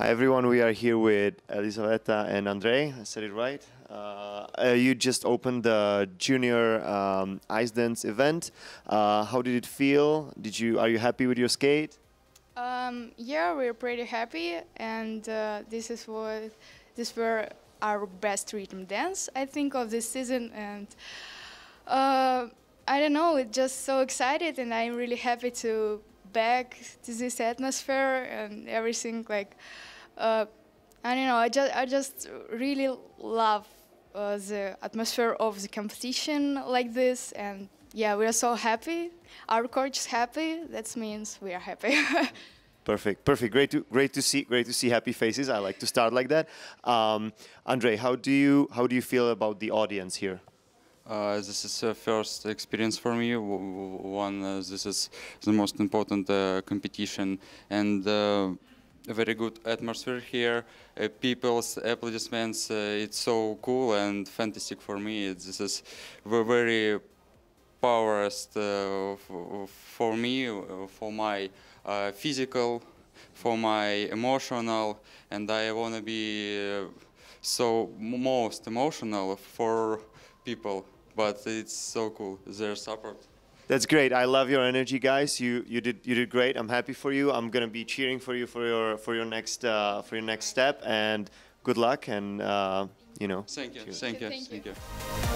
Hi, everyone. We are here with Elisaveta and Andre. I said it right. Uh, uh, you just opened the junior um, ice dance event. Uh, how did it feel? Did you Are you happy with your skate? Um, yeah, we're pretty happy, and uh, this is what this were our best rhythm dance, I think, of this season. And uh, I don't know, it's just so excited, and I'm really happy to back to this atmosphere and everything like uh, I don't know I just I just really love uh, the atmosphere of the competition like this and yeah we are so happy our coach is happy that means we are happy perfect perfect great to great to see great to see happy faces I like to start like that um, Andre how do you how do you feel about the audience here uh, this is uh, first experience for me. One, uh, this is the most important uh, competition, and uh, a very good atmosphere here. Uh, people's applaudissements. Uh, it's so cool and fantastic for me. this is very powerful for me, for my physical, for my emotional, and I wanna be so most emotional for people but it's so cool, their support. That's great. I love your energy, guys. You you did you did great. I'm happy for you. I'm gonna be cheering for you for your for your next uh, for your next step. And good luck. And uh, you know. Thank you. Thank you. Thank you. Thank you.